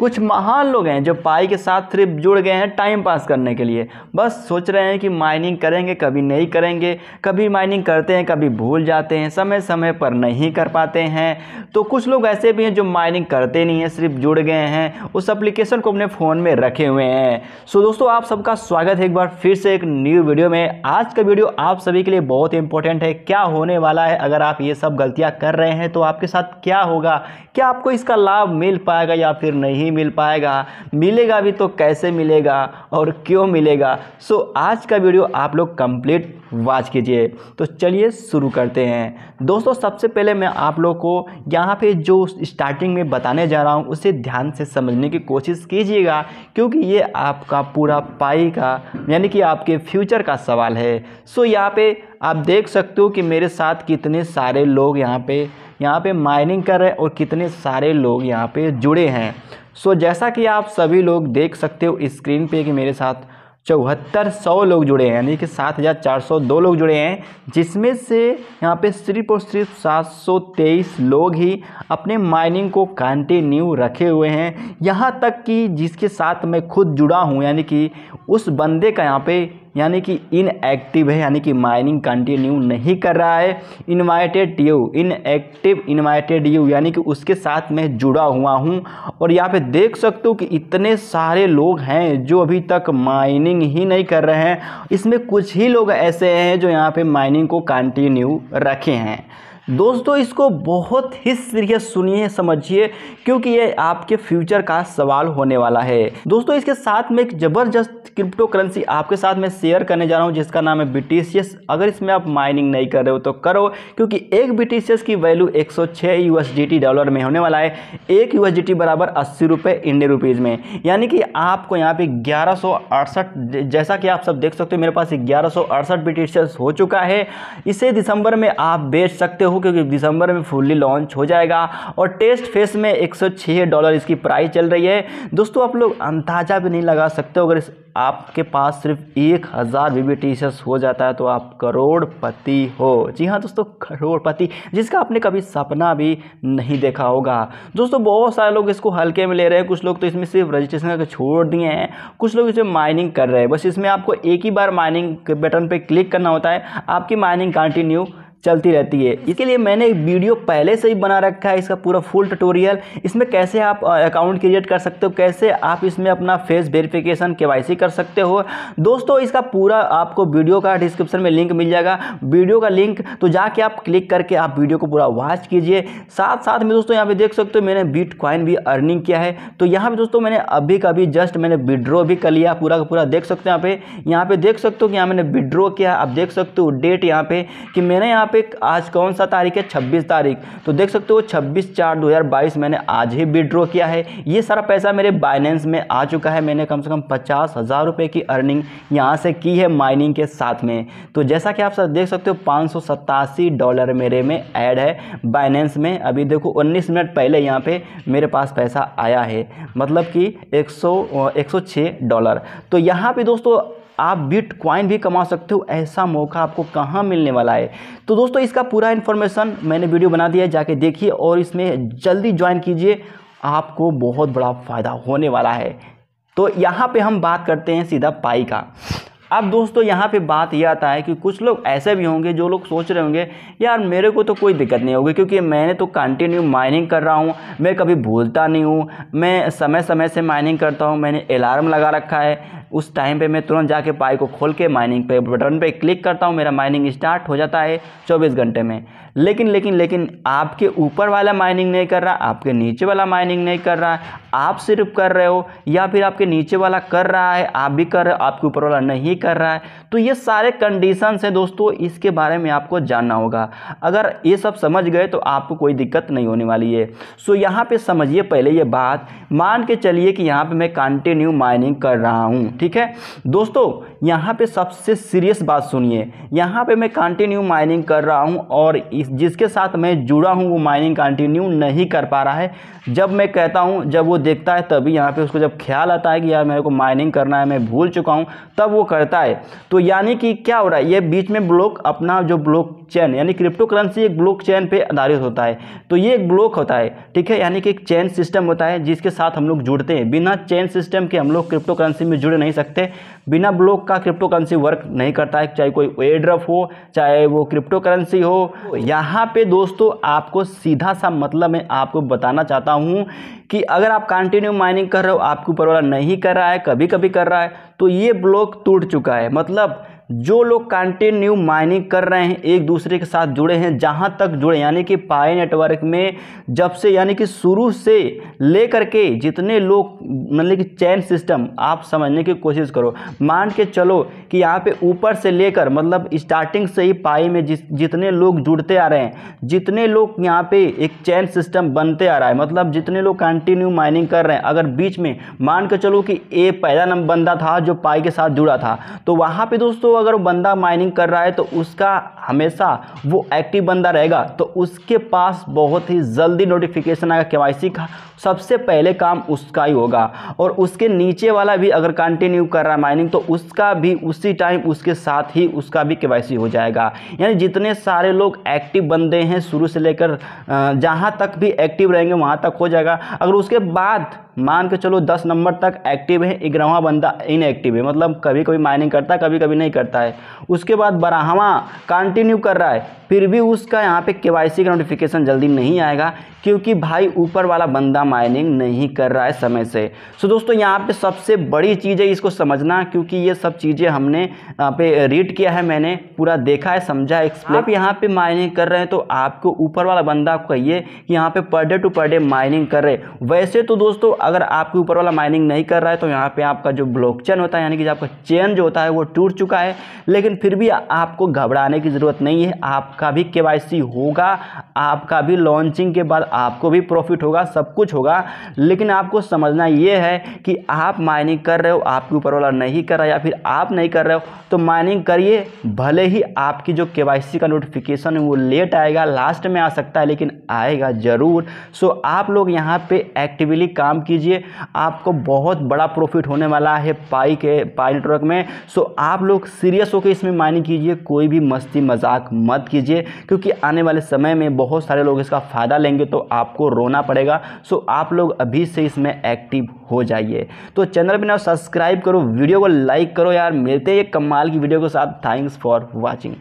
कुछ महान लोग हैं जो पाई के साथ सिर्फ जुड़ गए हैं टाइम पास करने के लिए बस सोच रहे हैं कि माइनिंग करेंगे कभी नहीं करेंगे कभी माइनिंग करते हैं कभी भूल जाते हैं समय समय पर नहीं कर पाते हैं तो कुछ लोग ऐसे भी हैं जो माइनिंग करते नहीं हैं सिर्फ जुड़ गए हैं उस एप्लीकेशन को अपने फ़ोन में रखे हुए हैं सो दोस्तों आप सबका स्वागत है एक बार फिर से एक न्यू वीडियो में आज का वीडियो आप सभी के लिए बहुत इंपॉर्टेंट है क्या होने वाला है अगर आप ये सब गलतियाँ कर रहे हैं तो आपके साथ क्या होगा क्या आपको इसका लाभ मिल पाएगा या फिर नहीं नहीं मिल पाएगा मिलेगा भी तो कैसे मिलेगा और क्यों मिलेगा सो आज का वीडियो आप लोग कंप्लीट वाच कीजिए तो चलिए शुरू करते हैं दोस्तों सबसे पहले मैं आप लोग को यहाँ पे जो स्टार्टिंग में बताने जा रहा हूँ उसे ध्यान से समझने की कोशिश कीजिएगा क्योंकि ये आपका पूरा पाई का यानी कि आपके फ्यूचर का सवाल है सो यहाँ पे आप देख सकते हो कि मेरे साथ कितने सारे लोग यहाँ पे यहाँ पे माइनिंग कर रहे हैं और कितने सारे लोग यहाँ पे जुड़े हैं सो जैसा कि आप सभी लोग देख सकते हो स्क्रीन पे कि मेरे साथ चौहत्तर सौ लोग जुड़े हैं यानी कि सात हज़ार चार सौ दो लोग जुड़े हैं जिसमें से यहाँ पे सिर्फ और सिर्फ सात सौ तेईस लोग ही अपने माइनिंग को कंटिन्यू रखे हुए हैं यहाँ तक कि जिसके साथ मैं खुद जुड़ा हूँ यानी कि उस बंदे का यहाँ पे यानी कि इनएक्टिव है यानी कि माइनिंग कंटिन्यू नहीं कर रहा है invited you inactive invited you यानी कि उसके साथ मैं जुड़ा हुआ हूँ और यहाँ पे देख सकते हो कि इतने सारे लोग हैं जो अभी तक माइनिंग ही नहीं कर रहे हैं इसमें कुछ ही लोग ऐसे हैं जो यहाँ पर माइनिंग को कंटिन्यू रखे हैं दोस्तों इसको बहुत ही सीरियस सुनिए समझिए क्योंकि ये आपके फ्यूचर का सवाल होने वाला है दोस्तों इसके साथ में एक ज़बरदस्त क्रिप्टो करेंसी आपके साथ में शेयर करने जा रहा हूँ जिसका नाम है बी अगर इसमें आप माइनिंग नहीं कर रहे हो तो करो क्योंकि एक बी की वैल्यू एक सौ डॉलर में होने वाला है एक यू बराबर अस्सी रुपये इंडियन रुपीज़ में यानी कि आपको यहाँ पे ग्यारह जैसा कि आप सब देख सकते हो मेरे पास ग्यारह सौ हो चुका है इसे दिसंबर में आप बेच सकते हो हूँ क्योंकि दिसंबर में फुल्ली लॉन्च हो जाएगा और टेस्ट फेस में एक डॉलर इसकी प्राइस चल रही है दोस्तों आप लोग अंदाज़ा भी नहीं लगा सकते अगर इस आपके पास सिर्फ एक हज़ार वी बी हो जाता है तो आप करोड़पति हो जी हाँ दोस्तों करोड़पति जिसका आपने कभी सपना भी नहीं देखा होगा दोस्तों बहुत सारे लोग इसको हल्के में ले रहे हैं कुछ लोग तो इसमें सिर्फ रजिस्ट्रेशन करके छोड़ दिए हैं कुछ लोग इसमें माइनिंग कर रहे हैं बस इसमें आपको एक ही बार माइनिंग बटन पर क्लिक करना होता है आपकी माइनिंग कंटिन्यू चलती रहती है इसके लिए मैंने एक वीडियो पहले से ही बना रखा है इसका पूरा फुल ट्यूटोरियल इसमें कैसे आप अकाउंट क्रिएट कर सकते हो कैसे आप इसमें अपना फेस वेरिफिकेशन के कर सकते हो दोस्तों इसका पूरा आपको वीडियो का डिस्क्रिप्शन में लिंक मिल जाएगा वीडियो का लिंक तो जाके आप क्लिक करके आप वीडियो को पूरा वॉच कीजिए साथ साथ में दोस्तों यहाँ पे देख सकते हो मैंने बीट भी अर्निंग किया है तो यहाँ पर दोस्तों मैंने अभी का जस्ट मैंने विड्रॉ भी कर लिया पूरा का पूरा देख सकते हो यहाँ पे यहाँ पे देख सकते हो कि यहाँ मैंने विड्रॉ किया आप देख सकते हो डेट यहाँ पे कि मैंने यहाँ यहाँ पे आज कौन सा तारीख है छब्बीस तारीख तो देख सकते हो छब्बीस चार दो मैंने आज ही विड्रॉ किया है ये सारा पैसा मेरे बाइनेंस में आ चुका है मैंने कम से कम पचास हज़ार रुपये की अर्निंग यहाँ से की है माइनिंग के साथ में तो जैसा कि आप सर देख सकते हो पाँच डॉलर मेरे में ऐड है बाइनेंस में अभी देखो उन्नीस मिनट पहले यहाँ पे मेरे पास पैसा आया है मतलब कि 100 106 डॉलर तो यहाँ पे दोस्तों आप बिट क्वाइन भी कमा सकते हो ऐसा मौका आपको कहाँ मिलने वाला है तो दोस्तों इसका पूरा इन्फॉर्मेशन मैंने वीडियो बना दिया है जाके देखिए और इसमें जल्दी ज्वाइन कीजिए आपको बहुत बड़ा फ़ायदा होने वाला है तो यहाँ पे हम बात करते हैं सीधा पाई का अब दोस्तों यहाँ पे बात यह आता है कि कुछ लोग ऐसे भी होंगे जो लोग सोच रहे होंगे यार मेरे को तो कोई दिक्कत नहीं होगी क्योंकि मैंने तो कंटिन्यू माइनिंग कर रहा हूँ मैं कभी भूलता नहीं हूँ मैं समय समय से माइनिंग करता हूँ मैंने अलार्म लगा रखा है उस टाइम पे मैं तुरंत जाके पाई को खोल के माइनिंग पे बटन पे क्लिक करता हूँ मेरा माइनिंग स्टार्ट हो जाता है चौबीस घंटे में लेकिन लेकिन लेकिन आपके ऊपर वाला माइनिंग नहीं कर रहा आपके नीचे वाला माइनिंग नहीं कर रहा आप सिर्फ कर रहे हो या फिर आपके नीचे वाला कर रहा है आप भी कर रहे हो आपके ऊपर वाला नहीं कर रहा है तो ये सारे कंडीशंस हैं दोस्तों इसके बारे में आपको जानना होगा अगर ये सब समझ गए तो आपको कोई दिक्कत नहीं होने वाली है सो यहाँ पे समझिए पहले ये बात मान के चलिए कि यहाँ पे मैं कंटिन्यू माइनिंग कर रहा हूँ ठीक है दोस्तों यहाँ पर सबसे सीरियस बात सुनिए यहाँ पर मैं कंटिन्यू माइनिंग कर रहा हूँ और इस जिसके साथ मैं जुड़ा हूँ वो माइनिंग कंटिन्यू नहीं कर पा रहा है जब मैं कहता हूँ जब वो देखता है तभी यहाँ पे उसको जब ख्याल आता है कि यार मेरे को माइनिंग करना है मैं भूल चुका हूँ तब वो कर करता है तो यानी कि क्या हो रहा है ये बीच में ब्लॉक अपना जो ब्लॉक चैन यानी क्रिप्टो करेंसी एक ब्लॉक चैन पर आधारित होता है तो ये एक ब्लॉक होता है ठीक है यानी कि एक चैन सिस्टम होता है जिसके साथ हम लोग जुड़ते हैं बिना चैन सिस्टम के हम लोग क्रिप्टो करेंसी में जुड़ नहीं सकते बिना ब्लॉक का क्रिप्टो करेंसी वर्क नहीं करता है चाहे कोई एड्रफ हो चाहे वो क्रिप्टो करेंसी हो यहाँ पे दोस्तों आपको सीधा सा मतलब मैं आपको बताना चाहता हूँ कि अगर आप कंटिन्यू माइनिंग कर रहे हो आपके ऊपर वाला नहीं कर रहा है कभी कभी कर रहा है तो ये ब्लॉक टूट चुका है मतलब जो लोग कंटिन्यू माइनिंग कर रहे हैं एक दूसरे के साथ जुड़े हैं जहाँ तक जुड़े यानी कि पाए नेटवर्क में जब से यानी कि शुरू से ले करके जितने लोग मतलब कि चैन सिस्टम आप समझने की कोशिश करो मान के चलो कि यहाँ पे ऊपर से लेकर मतलब स्टार्टिंग से ही पाई में जिस जितने लोग जुड़ते आ रहे हैं जितने लोग यहाँ पे एक चैन सिस्टम बनते आ रहा है मतलब जितने लोग कंटिन्यू माइनिंग कर रहे हैं अगर बीच में मान के चलो कि ए पहला नंबर बंदा था जो पाई के साथ जुड़ा था तो वहाँ पर दोस्तों अगर वो बंदा माइनिंग कर रहा है तो उसका हमेशा वो एक्टिव बंदा रहेगा तो उसके पास बहुत ही जल्दी नोटिफिकेशन आएगा के का सबसे पहले काम उसका ही होगा और उसके नीचे वाला भी अगर कंटिन्यू कर रहा है माइनिंग तो उसका भी उसी टाइम उसके साथ ही उसका भी के हो जाएगा यानी जितने सारे लोग एक्टिव बंदे हैं शुरू से लेकर जहाँ तक भी एक्टिव रहेंगे वहाँ तक हो जाएगा अगर उसके बाद मान के चलो दस नंबर तक एक्टिव है ग्यारहवा बंदा इनएक्टिव है मतलब कभी कभी माइनिंग करता है कभी कभी नहीं करता है उसके बाद बारहवा कंटिन्यू कर रहा है फिर भी उसका यहाँ पे के वाई का नोटिफिकेशन जल्दी नहीं आएगा क्योंकि भाई ऊपर वाला बंदा माइनिंग नहीं कर रहा है समय से सो दोस्तों यहाँ पे सबसे बड़ी चीज़ है इसको समझना क्योंकि ये सब चीज़ें हमने यहाँ पे रीड किया है मैंने पूरा देखा है समझा एक्सप्लेन आप यहाँ पे माइनिंग कर रहे हैं तो आपको ऊपर वाला बंदा आपको कहिए कि यहाँ पर per day to per day mining कर रहे वैसे तो दोस्तों अगर आपके ऊपर वाला माइनिंग नहीं कर रहा है तो यहाँ पे आपका जो ब्लॉक चेन होता है यानी कि आपका चेन जो होता है वो टूट चुका है लेकिन फिर भी आपको घबराने की ज़रूरत नहीं है आपका भी के होगा आपका भी लॉन्चिंग के बाद आपको भी प्रॉफिट होगा सब कुछ होगा लेकिन आपको समझना ये है कि आप माइनिंग कर रहे हो आपके ऊपर वाला नहीं कर रहा या फिर आप नहीं कर रहे हो तो माइनिंग करिए भले ही आपकी जो के का नोटिफिकेशन है वो लेट आएगा लास्ट में आ सकता है लेकिन आएगा ज़रूर सो आप लोग यहाँ पर एक्टिवली काम कीजिए आपको बहुत बड़ा प्रॉफिट होने वाला है पाई के पाई नेटवर्क में सो आप लोग सीरियस होकर इसमें माइनिंग कीजिए कोई भी मस्ती मजाक मत कीजिए क्योंकि आने वाले समय में बहुत सारे लोग इसका फ़ायदा लेंगे तो आपको रोना पड़ेगा सो आप लोग अभी से इसमें एक्टिव हो जाइए तो चैनल पर ना सब्सक्राइब करो वीडियो को लाइक करो यार मिलते हैं कमाल की वीडियो के साथ थैंक्स फॉर वॉचिंग